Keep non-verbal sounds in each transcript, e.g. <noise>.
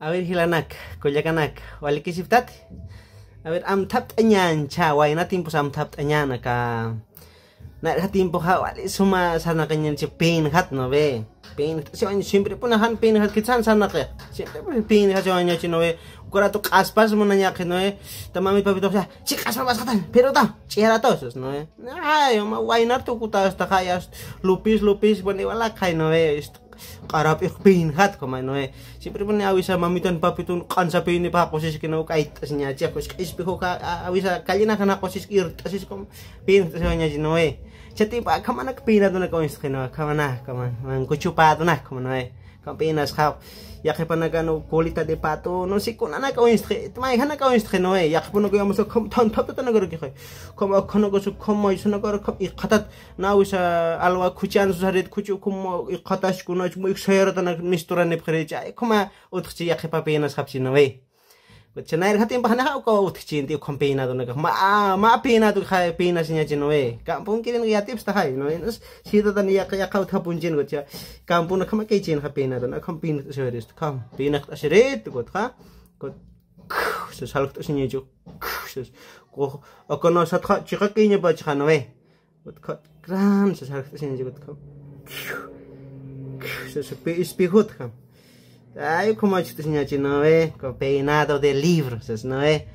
awirhilanak kollakanak am awir amthapt'añan cha waynatin pues Na acá timpo ha wali suma pain hat no ve pinhat siwaña simpre puna han hat kitsan sanaqa siempre pues pinhat siwañachi no ve mo na munañaqi no ve tamami papito sa si q'aspapasqatan to. ch'iratosos no ve ay ma waynar tukutas lupis lupis wani wala no ve karap ik pinhat kamano eh siyempre po ni sa mamitan papitun kan sa pini pa kosis kinau kait tas niya siya kosis ka awi sa kalina kana kosis ir tasis kom pin tas niya jino eh siya tipa kamana kapina to na kawis man kuchupa campeonas ha ya que pana gano golita de pato no sé con ana con este tema y ana con este no ya que pano que vamos a como tan tanto tan que hoy como con algo su como y suena con y khatat na usa alwa kuchan su red kuchu como y khatash kunach muy xayra tan mistura ne prechai como eh. otro ya que pana penas hapsi no ve eh. chanair hatim bahana hau ko uth chin ti khom pina do naga ma ah, ma peina tu khai peina sinya chin we kampung kirin ya tips ta hai no ens sida tan ya ya khau thapun chin go cha kampung khama ke chin ha peina do na khom pein seris kham peina ta serit go kha go se sal to sinya jo ko akono sat kha chika ke nya ba chha no we go kha gran se sal to sinya jo go kha se se pe ispihut kham 아이 este con 지나왜 peinado de 데 se ve.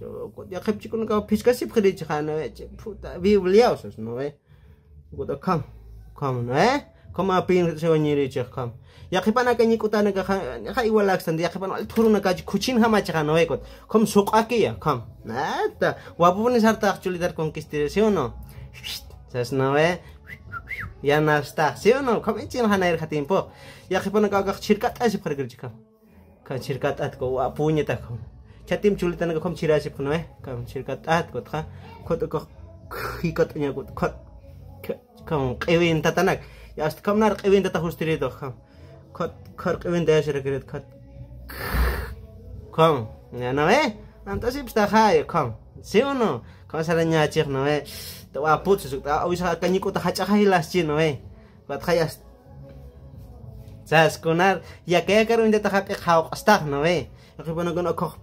yo que chico nunca pisca si se no es puta se llama? no es que cam cam no es como a pin se va que pana que ni que ya que el no es com suco aquí ya cam nada guapo llama? ¿Cómo actualidad no no Я на стасион, коментин ханаир хатимпо. Я хипона гагах чиркат асип харгэрджикам. Ка чиркат атко апуни тако. Чатим чулитан гаком чирасип хнуэ. Кам чиркат атко тха. Кот го хикот ня гот кот. Кам кэвин татанак. Я аст камнар кэвин тата хустрид хам. Кот кор кэвин дэшэр гэрэт кот. Кам. Я навэ. Антасип стахай кам. Сиуно. kawasaranya chik no eh tawa put susuk tawa awisa kanyiko ta hacha hilas chin no eh bat hayas Saskunar, ya que caro inte ta hape khau qastag no eh que bueno con okh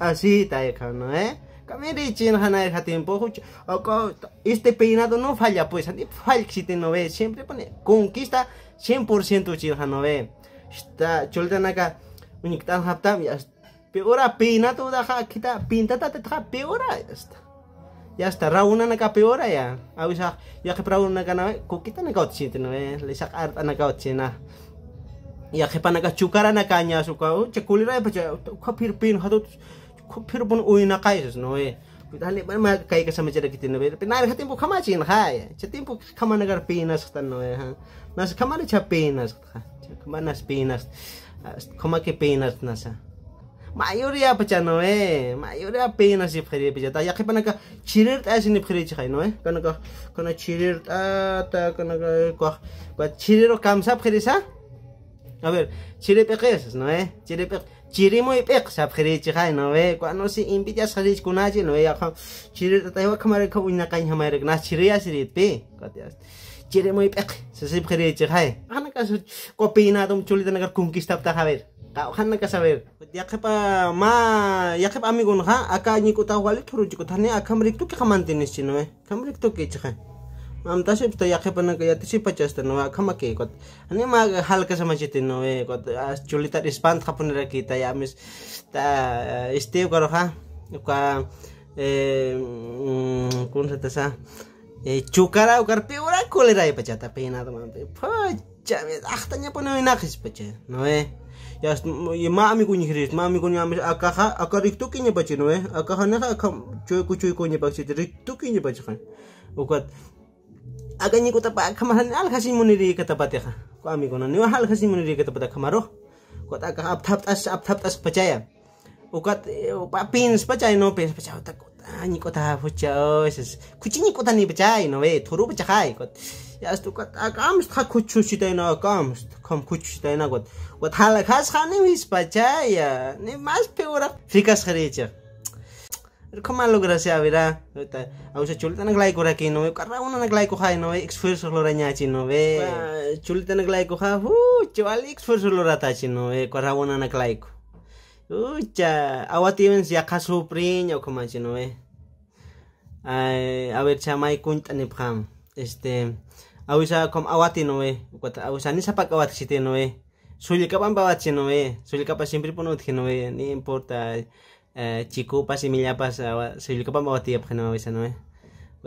así ta eh no eh Camiri chin hana el tiempo o oh, este peinado no falla pues anti falla si te no ve siempre pone conquista 100% chin no ve eh? está choltan acá tal haptam ya peora peinado da kita te ta peor peora está ya hasta rauna ora ya awisak ya ke ya rauna kana kukita kau tino eh lisak art kau na ya ke panaka cukara kanya suka cekulira eh, ya baca kopirpin hatut kopirpun ui nakaisus no kaisus, Dale, kita me mana kai se cerita quiere quitar, tapi nada, tiempo jamás chin, hay, ya tiempo negar pinas, está no, eh, no, jamás le echa pinas, jamás pinas, como ke pinas, nasa. Mayur या पचानो है मायूर या पे नसीब खरी पिजाता या खेपन का चिरिर ता ऐसी निफ खरी चिखाई नो है कन का कन चिरिर ता ता कन का को को चिरिर और काम सब खरी सा अबे चिरे पे क्या सस नो है चिरे पे चिरी मो पे सब खरी चिखाई नो है को नो सी इन पिजास खरी चुना चिनो है या खा चिरिर ता वक हमारे का उन्ना का हमारे ना को पीना तुम चुली कुंकी स्टाफ kau kan ka saber. Yakep ma yakep amigun ha aka ni kuta wali turu jiku tane aka merik tu ke kamantin sino eh. Kamrik tu ke chakha. Mam tasip ta yakep na kaya tisi pachas ta no aka ke kot. Ani ma hal ka sama no eh kot chulita ispant ka ra kita ya mis ta istiu karo ha. Ka eh mm, kun sa এই চুকারা ওকার পে ওরা কোলে রায় পেছে তা পে না তোমার পে ফচ্চা আখতানিয়া পনে না খিস পেছে ya Yas ma ami kunya kiris, ma ami kunya amis akaha akarik tu kinya baci noe, akaha naka akam cuy ku cuy kunya baci rik tu Ukat agaknya e, ku tapa kamaran al kasih muniri kata pati ka. Ku ami kuna niwa hal kasih muniri kata pati kamaro. Kuat akah abtap tas abtap tas percaya. Ukat pins percaya no pins percaya takut नि कथा फुच्च्यास खुची नि कथा नि बचाइ नभए थोरो बचाइ कत यस्तो कता काम था खुच्छु सितैन काम खम खुच्छु सितैन कत वथाला खास खाने विस बचाइ ने मास फेवरा फिकस खरेछ खमा लोगरा से आवेरा त आउँछ चुल्तनक लागि कुरा के नभए करा उननक लागि खा नभए एक्सपिरियन्स लोरा यहाँ चाहिँ नभए चुल्तनक लागि खा हु चवाली एक्सपिरियन्स लोरा ता चाहिँ नभए करा उननक लागि Ucha, agua ya si acaso o como así no A ver, chama y cuenta este, ni pram. Este, awisa com awati no ve. ni sapak awati si no Sulika capa, pues, no ve. Sulika capa, siempre ponote no Ni importa. Chico, pasimila y millapas. Sulika pan bawati apre no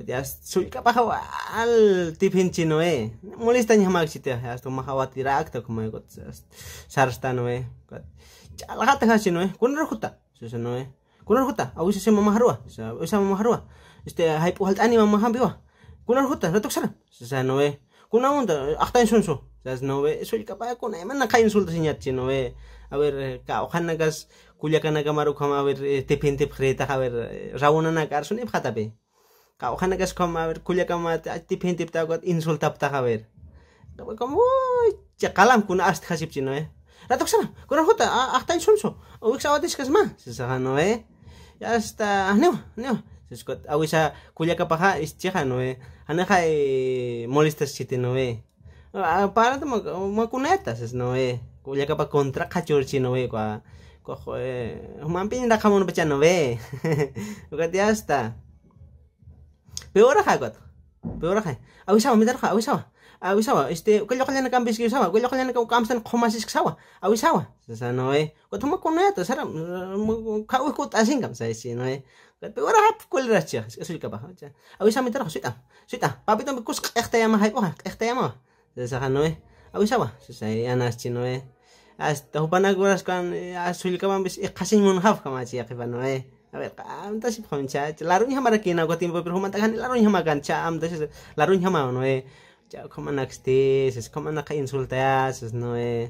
pues suika pahawa al tipin chino eh molesta ni hamak sitia ya to mahawatira akta como eh sarsta no eh chal hata ha chino eh kun rojuta sese no eh kun rojuta au sese mama harua sese mama harua este hai pu haltani mama hambiwa kun rojuta no toksara sese no eh kun amunta akta insunso sese no eh sulka pa kun eh mana kai insulta sinyat chino eh a ver ka ojana gas kulyakana kamaru kama a ver tifin tif kreta a ver raunana karsun ip ka oxana que es coma ver culla cama tipin tipta got insulta pta ka ver como chakalam kun ast khasip chino eh ratok sana kuna hota ahta insulso uwik sa otis kasma sisahano eh ya hasta ah, neo neo siskot awisa kulla kapaha ischihano eh aneja molestas chitino eh para mo makunetas es no eh kulla kapa contra kachur chino eh kwa kwa eh humampin rakhamon pachano eh <laughs> ukat ya hasta بيورا خا قد بيورا خا او يساوى ميدر خا او يساوى او يساوى اشتي كل قال لنا كم بيش يساوى كل قال لنا كم سن خمس ايش يساوى او يساوى سنوي قلت ما كنا تسرا كاو كوت اسين كم سايسي نوي قد بيورا خا كل راتشا اسوي كبا او يساوى ميدر خا سيتا سيتا بابي تم بكوس اختيام هاي اوه اختيام سنوي او يساوى سي انا استنوي hasta hupana guras kan asul kaman bis ikasing mun haf kamachi yakipan noe A ver, anta si pues, larun hama hamara kina ko timpo pero humanta larun hama hamakan cha am des larunya no eh. Chao, como naxtes, es como que insultas, no eh.